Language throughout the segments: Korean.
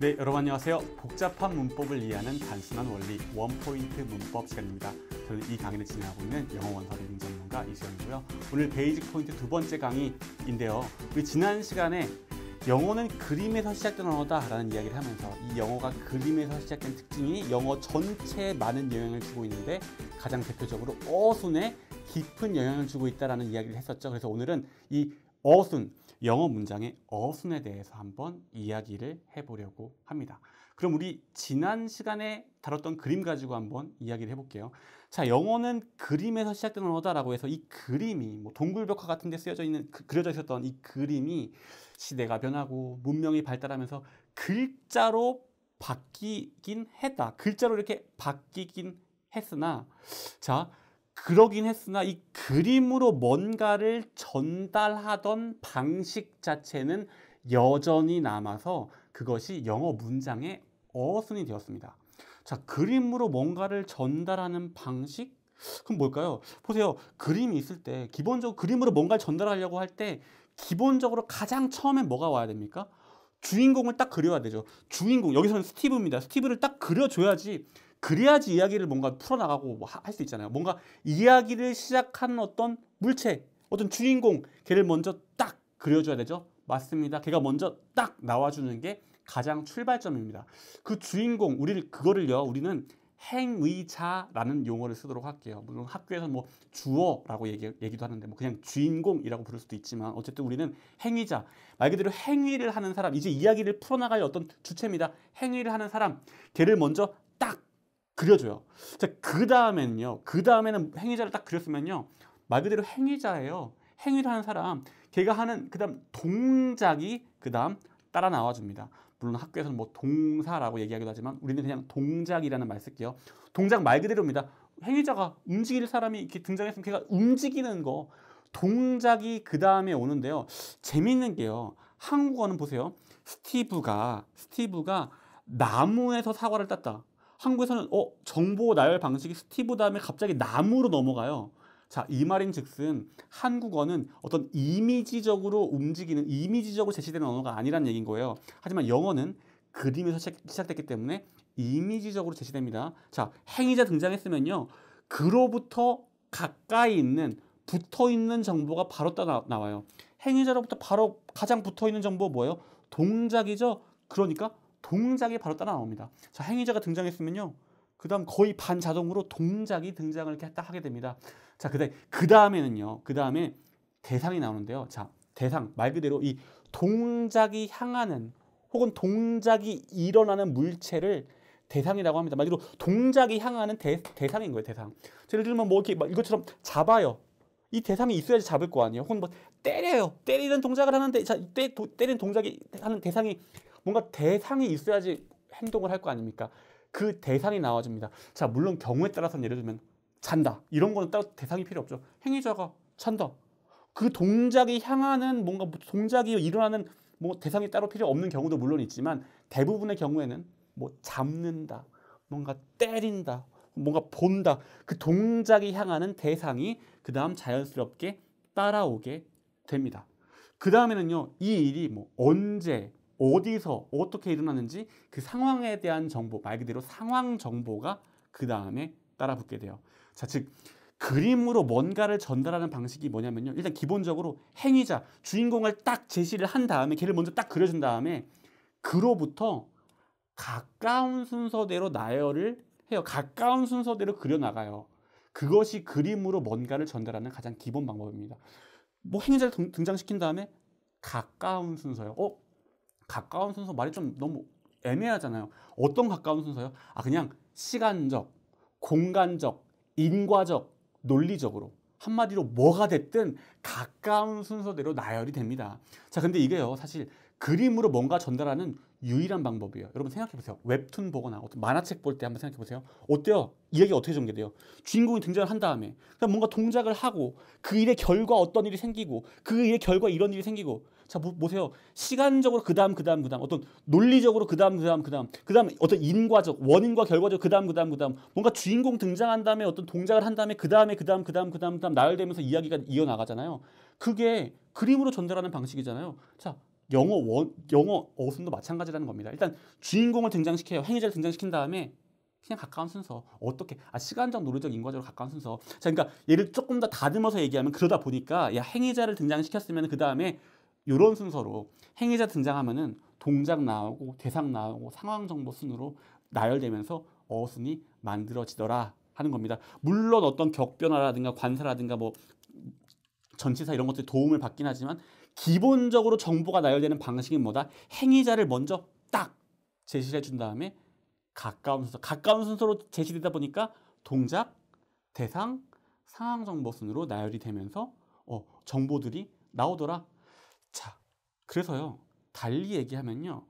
네, 여러분 안녕하세요. 복잡한 문법을 이해하는 단순한 원리 원포인트 문법 시간입니다. 저는 이 강의를 진행하고 있는 영어 원서리빙 전문가 이수영이고요. 오늘 베이직 포인트 두 번째 강의인데요. 우리 지난 시간에 영어는 그림에서 시작된 언어다라는 이야기를 하면서 이 영어가 그림에서 시작된 특징이 영어 전체에 많은 영향을 주고 있는데 가장 대표적으로 어순에 깊은 영향을 주고 있다는 이야기를 했었죠. 그래서 오늘은 이 어순 영어 문장의 어순에 대해서 한번 이야기를 해보려고 합니다. 그럼 우리 지난 시간에 다뤘던 그림 가지고 한번 이야기를 해볼게요. 자, 영어는 그림에서 시작되 언어다라고 해서 이 그림이 뭐 동굴벽화 같은 데 쓰여져 있는 그, 그려져 있었던 이 그림이 시대가 변하고 문명이 발달하면서 글자로 바뀌긴 했다. 글자로 이렇게 바뀌긴 했으나 자 그러긴 했으나 이 그림으로 뭔가를 전달하던 방식 자체는 여전히 남아서 그것이 영어 문장의 어순이 되었습니다. 자, 그림으로 뭔가를 전달하는 방식? 그럼 뭘까요? 보세요. 그림이 있을 때 기본적으로 그림으로 뭔가를 전달하려고 할 때 기본적으로 가장 처음에 뭐가 와야 됩니까? 주인공을 딱 그려야 되죠. 주인공 여기서는 스티브입니다. 스티브를 딱 그려줘야지 그래야지 이야기를 뭔가 풀어나가고 뭐 할 수 있잖아요. 뭔가 이야기를 시작하는 어떤 물체, 어떤 주인공, 걔를 먼저 딱 그려줘야 되죠. 맞습니다. 걔가 먼저 딱 나와주는 게 가장 출발점입니다. 그 주인공, 우리를 그거를요. 우리는 행의자라는 용어를 쓰도록 할게요. 물론 학교에서 뭐 주어라고 얘기, 얘기도 하는데 뭐 그냥 주인공이라고 부를 수도 있지만 어쨌든 우리는 행위자 말 그대로 행위를 하는 사람 이제 이야기를 풀어나갈 어떤 주체입니다. 행위를 하는 사람 걔를 먼저 딱 그려줘요. 자, 그 다음에는요. 그 다음에는 행위자를 딱 그렸으면요. 말 그대로 행위자예요. 행위를 하는 사람, 걔가 하는 그 다음 동작이 그 다음 따라 나와줍니다. 물론 학교에서는 뭐 동사라고 얘기하기도 하지만 우리는 그냥 동작이라는 말 쓸게요. 동작 말 그대로입니다. 행위자가 움직일 사람이 이렇게 등장했으면 걔가 움직이는 거 동작이 그 다음에 오는데요. 재밌는 게요. 한국어는 보세요. 스티브가 스티브가 나무에서 사과를 땄다. 한국에서는 어 정보 나열 방식이 스티브 다음에 갑자기 나무로 넘어가요. 자, 이 말인 즉슨 한국어는 어떤 이미지적으로 움직이는, 이미지적으로 제시되는 언어가 아니란 얘기인 거예요. 하지만 영어는 그림에서 시작됐기 때문에 이미지적으로 제시됩니다. 자, 행위자 등장했으면요. 그로부터 가까이 있는, 붙어 있는 정보가 바로 따 나와요. 행위자로부터 바로 가장 붙어 있는 정보 뭐예요? 동작이죠? 그러니까 동작이 바로 따라 나옵니다. 자, 행위자가 등장했으면요. 그 다음 거의 반자동으로 동작이 등장을 이렇게 딱 하게 됩니다. 자, 그 다음에, 그 다음에는요. 그 다음에 대상이 나오는데요. 자, 대상, 말 그대로 이 동작이 향하는 혹은 동작이 일어나는 물체를 대상이라고 합니다. 말 그대로 동작이 향하는 대, 상인 거예요, 대상. 예를 들면 뭐 이렇게 이것처럼 잡아요. 이 대상이 있어야지 잡을 거 아니에요. 혹은 뭐 때려요. 때리는 동작을 하는데 자, 때, 도, 때리는 동작이 하는 대상이 뭔가 대상이 있어야지 행동을 할 거 아닙니까? 그 대상이 나와줍니다. 자, 물론 경우에 따라서 는 예를 들면 잔다. 이런 거는 따로 대상이 필요 없죠. 행위자가 잔다. 그 동작이 향하는 뭔가 뭐 동작이 일어나는 뭐 대상이 따로 필요 없는 경우도 물론 있지만 대부분의 경우에는 뭐 잡는다. 뭔가 때린다. 뭔가 본다. 그 동작이 향하는 대상이 그 다음 자연스럽게 따라오게 됩니다. 그 다음에는요. 이 일이 뭐 언제 어디서 어떻게 일어났는지그 상황에 대한 정보 말 그대로 상황 정보가 그 다음에 따라 붙게 돼요. 자, 즉 그림으로 뭔가를 전달하는 방식이 뭐냐면요. 일단 기본적으로 행위자, 주인공을 딱 제시를 한 다음에 걔를 먼저 딱 그려준 다음에 그로부터 가까운 순서대로 나열을 해요. 가까운 순서대로 그려나가요. 그것이 그림으로 뭔가를 전달하는 가장 기본 방법입니다. 뭐 행위자를 등장시킨 다음에 가까운 순서요. 어? 가까운 순서 말이 좀 너무 애매하잖아요. 어떤 가까운 순서요? 아 그냥 시간적, 공간적, 인과적, 논리적으로 한마디로 뭐가 됐든 가까운 순서대로 나열이 됩니다. 자, 근데 이게요. 사실 그림으로 뭔가 전달하는 유일한 방법이에요. 여러분 생각해 보세요. 웹툰 보거나 어떤 만화책 볼 때 한번 생각해 보세요. 어때요? 이야기 어떻게 전개돼요? 주인공이 등장을 한 다음에 그냥 뭔가 동작을 하고 그 일의 결과 어떤 일이 생기고 그 일의 결과 이런 일이 생기고 자 보, 보세요. 시간적으로 그다음 그다음 그다음 어떤 논리적으로 그다음 그다음 그다음 그다음 어떤 인과적 원인과 결과적 그다음 그다음 그다음 뭔가 주인공 등장한 다음에 어떤 동작을 한 다음에 그다음에 그다음 그다음 그다음 그다음 나열되면서 이야기가 이어 나가잖아요. 그게 그림으로 전달하는 방식이잖아요. 자 영어 원 영어 어순도 마찬가지라는 겁니다. 일단 주인공을 등장시켜요. 행위자를 등장시킨 다음에 그냥 가까운 순서 어떻게 아 시간적 논리적 인과적으로 가까운 순서 자 그러니까 얘를 조금 더 다듬어서 얘기하면 그러다 보니까 야 행위자를 등장시켰으면 그 다음에 이런 순서로 행위자 등장하면은 동작 나오고 대상 나오고 상황 정보 순으로 나열되면서 어순이 만들어지더라 하는 겁니다. 물론 어떤 격변화라든가 관사라든가 뭐 전치사 이런 것들 도움을 받긴 하지만 기본적으로 정보가 나열되는 방식인 뭐다 행위자를 먼저 딱제시 해준 다음에 가까운 순서 가까운 순서로 제시되다 보니까 동작 대상 상황 정보 순으로 나열이 되면서 어, 정보들이 나오더라 그래서요. 달리 얘기하면요.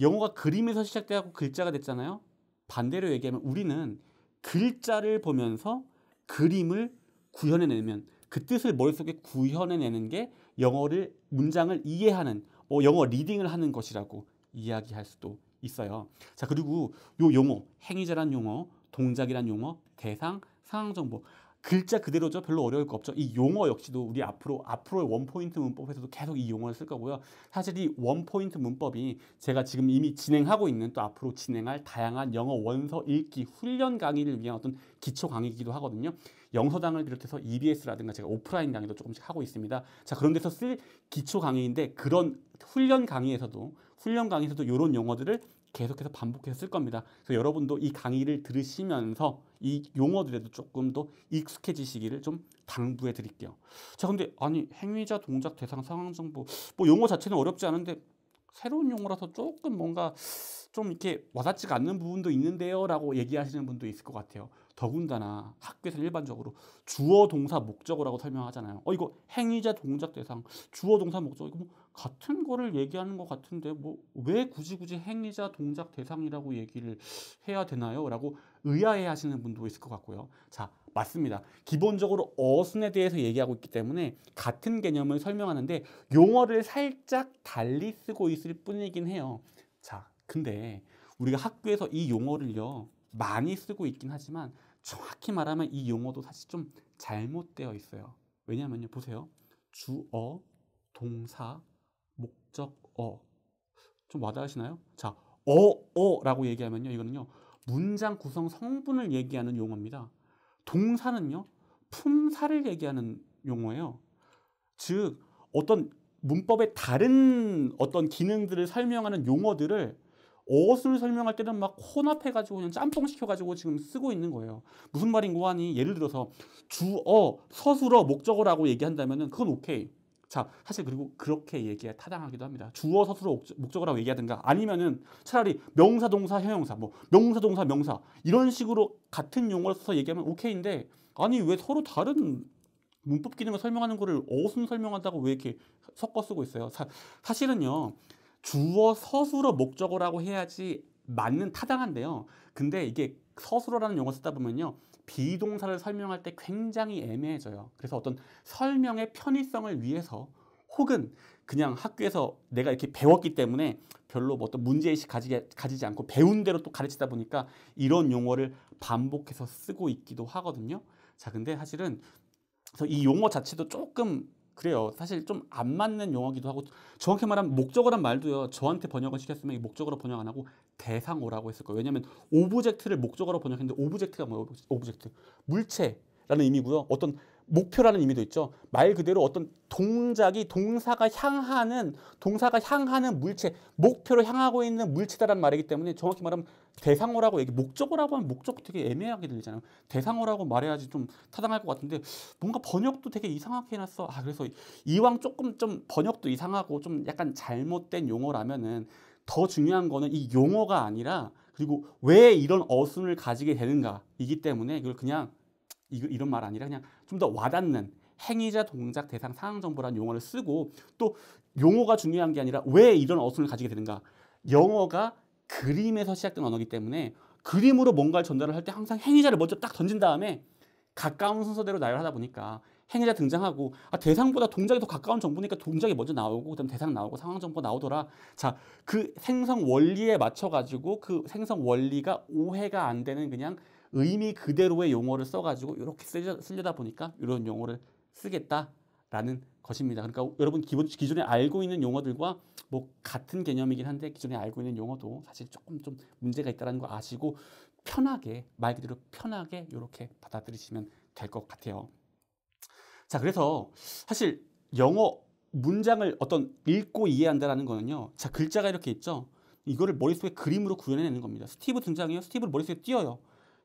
영어가 그림에서 시작돼갖고 글자가 됐잖아요. 반대로 얘기하면 우리는 글자를 보면서 그림을 구현해내면 그 뜻을 머릿속에 구현해내는 게 영어를 문장을 이해하는 어, 영어 리딩을 하는 것이라고 이야기할 수도 있어요. 자 그리고 요 용어 행위자란 용어 동작이란 용어 대상 상황 정보 글자 그대로죠. 별로 어려울 거 없죠. 이 용어 역시도 우리 앞으로 앞으로의 원포인트 문법에서도 계속 이 용어를 쓸 거고요. 사실 이 원포인트 문법이 제가 지금 이미 진행하고 있는 또 앞으로 진행할 다양한 영어 원서 읽기 훈련 강의를 위한 어떤 기초 강의이기도 하거든요. 영서당을 비롯해서 EBS라든가 제가 오프라인 강의도 조금씩 하고 있습니다. 자, 그런 데서 쓸 기초 강의인데 그런 훈련 강의에서도 훈련 강의에서도 이런 용어들을 계속해서 반복해서 쓸 겁니다. 그래서 여러분도 이 강의를 들으시면서 이 용어들에도 조금 더 익숙해지시기를 좀 당부해 드릴게요. 자, 근데 아니 행위자 동작 대상 상황 정보 뭐 용어 자체는 어렵지 않은데 새로운 용어라서 조금 뭔가 좀 이렇게 와닿지 않는 부분도 있는데요라고 얘기하시는 분도 있을 것 같아요. 더군다나 학교에서 일반적으로 주어 동사 목적어라고 설명하잖아요. 어 이거 행위자 동작 대상 주어 동사 목적어 이거 뭐 같은 거를 얘기하는 것 같은데 뭐 왜 굳이 굳이 행위자 동작 대상이라고 얘기를 해야 되나요? 라고 의아해 하시는 분도 있을 것 같고요. 자 맞습니다. 기본적으로 어순에 대해서 얘기하고 있기 때문에 같은 개념을 설명하는데 용어를 살짝 달리 쓰고 있을 뿐이긴 해요. 자 근데 우리가 학교에서 이 용어를요 많이 쓰고 있긴 하지만 정확히 말하면 이 용어도 사실 좀 잘못되어 있어요. 왜냐면요, 보세요. 주어, 동사, 목적어. 좀 와닿으시나요? 자, 어, 어 라고 얘기하면요. 이거는요. 문장 구성 성분을 얘기하는 용어입니다. 동사는요. 품사를 얘기하는 용어예요. 즉, 어떤 문법의 다른 어떤 기능들을 설명하는 용어들을 옷을 설명할 때는 막 혼합해가지고 그냥 짬뽕 시켜가지고 지금 쓰고 있는 거예요. 무슨 말인고 하니 예를 들어서 주어, 서술어, 목적어라고 얘기한다면 그건 오케이. 자, 사실 그리고 그렇게 얘기해 타당하기도 합니다. 주어, 서술어, 목적어라고 얘기하든가 아니면은 차라리 명사, 동사, 형용사, 뭐 명사, 동사, 명사 이런 식으로 같은 용어를 써서 얘기하면 오케이인데 아니 왜 서로 다른 문법 기능을 설명하는 거를 어순 설명한다고 왜 이렇게 섞어 쓰고 있어요? 사, 사실은요. 주어 서술어 목적어라고 해야지 맞는 타당한데요. 근데 이게 서술어라는 용어 쓰다 보면요. 비동사를 설명할 때 굉장히 애매해져요. 그래서 어떤 설명의 편의성을 위해서 혹은 그냥 학교에서 내가 이렇게 배웠기 때문에 별로 뭐 어떤 문제의식 가지, 가지지 않고 배운 대로 또 가르치다 보니까 이런 용어를 반복해서 쓰고 있기도 하거든요. 자, 근데 사실은 그래서 이 용어 자체도 조금 그래요. 사실 좀 안 맞는 용어기도 하고 정확히 말하면 목적어란 말도요. 저한테 번역을 시켰으면 목적어로 번역 안 하고 대상어라고 했을 거예요. 왜냐하면 오브젝트를 목적어로 번역했는데 오브젝트가 뭐예요? 오브젝트 물체라는 의미고요. 어떤 목표라는 의미도 있죠. 말 그대로 어떤 동작이 동사가 향하는 동사가 향하는 물체, 목표로 향하고 있는 물체다라는 말이기 때문에 정확히 말하면 대상어라고 얘기 목적어라고 하면 목적 되게 애매하게 들리잖아요. 대상어라고 말해야지 좀 타당할 것 같은데 뭔가 번역도 되게 이상하게 해놨어. 아 그래서 이왕 조금 좀 번역도 이상하고 좀 약간 잘못된 용어라면은 더 중요한 거는 이 용어가 아니라 그리고 왜 이런 어순을 가지게 되는가이기 때문에 이걸 그냥 이, 이런 말 아니라 그냥 좀 더 와닿는 행위자 동작 대상 상황 정보라는 용어를 쓰고 또 용어가 중요한 게 아니라 왜 이런 어순을 가지게 되는가 영어가 그림에서 시작된 언어기 때문에 그림으로 뭔가를 전달을 할 때 항상 행위자를 먼저 딱 던진 다음에 가까운 순서대로 나열하다 보니까 행위자 등장하고 아 대상보다 동작이 더 가까운 정보니까 동작이 먼저 나오고 그다음 대상 나오고 상황 정보 나오더라. 자, 그 생성 원리에 맞춰 가지고 그 생성 원리가 오해가 안 되는 그냥 의미 그대로의 용어를 써가지고 이렇게 쓰려, 다 보니까 이런 용어를 쓰겠다라는 것입니다. 그러니까 여러분 기본, 기존에 알고 있는 용어들과 뭐 같은 개념이긴 한데 기존에 알고 있는 용어도 사실 조금 좀 문제가 있다는 거 아시고 편하게 말 그대로 편하게 이렇게 받아들이시면 될 것 같아요. 자 그래서 사실 영어 문장을 어떤 읽고 이해한다라는 거는요. 자 글자가 이렇게 있죠. 이거를 머릿속에 그림으로 구현해내는 겁니다. 스티브 등장해요. 스티브를 머릿속에 띄어요.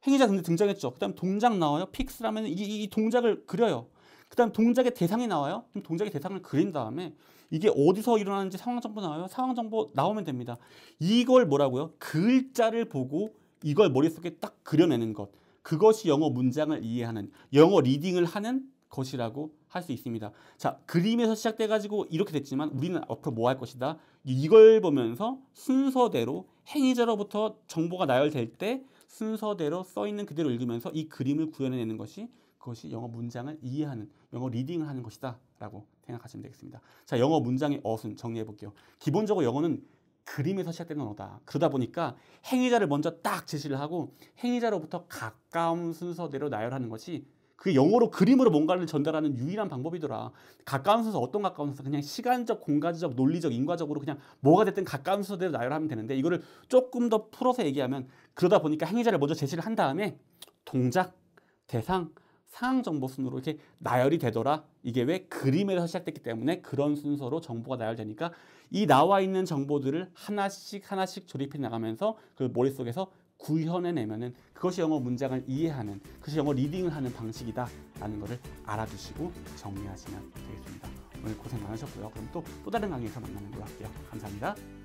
행위자 근데 등장했죠. 그 다음 동작 나와요. 픽스라면 이, 이, 이 동작을 그려요. 그 다음 동작의 대상이 나와요. 그럼 동작의 대상을 그린 다음에 이게 어디서 일어나는지 상황 정보 나와요. 상황 정보 나오면 됩니다. 이걸 뭐라고요? 글자를 보고 이걸 머릿속에 딱 그려내는 것. 그것이 영어 문장을 이해하는, 영어 리딩을 하는 것이라고 할 수 있습니다. 자, 그림에서 시작돼가지고 이렇게 됐지만 우리는 앞으로 뭐 할 것이다? 이걸 보면서 순서대로 행위자로부터 정보가 나열될 때 순서대로 써 있는 그대로 읽으면서 이 그림을 구현해내는 것이 그것이 영어 문장을 이해하는 영어 리딩을 하는 것이다라고 생각하시면 되겠습니다. 자, 영어 문장의 어순 정리해 볼게요. 기본적으로 영어는 그림에서 시작되는 언어다. 그러다 보니까 행위자를 먼저 딱 제시를 하고 행위자로부터 가까운 순서대로 나열하는 것이 그 영어로 그림으로 뭔가를 전달하는 유일한 방법이더라. 가까운 순서 어떤 가까운 순서 그냥 시간적, 공간적, 논리적, 인과적으로 그냥 뭐가 됐든 가까운 순서대로 나열하면 되는데 이거를 조금 더 풀어서 얘기하면 그러다 보니까 행위자를 먼저 제시를 한 다음에 동작, 대상, 상황 정보 순으로 이렇게 나열이 되더라. 이게 왜 그림에서 시작됐기 때문에 그런 순서로 정보가 나열되니까 이 나와 있는 정보들을 하나씩 하나씩 조립해 나가면서 그 머릿속에서 구현해내면은 그것이 영어 문장을 이해하는 그것이 영어 리딩을 하는 방식이다 라는 것을 알아두시고 정리하시면 되겠습니다. 오늘 고생 많으셨고요. 그럼 또 또 다른 강의에서 만나는 걸로 할게요. 감사합니다.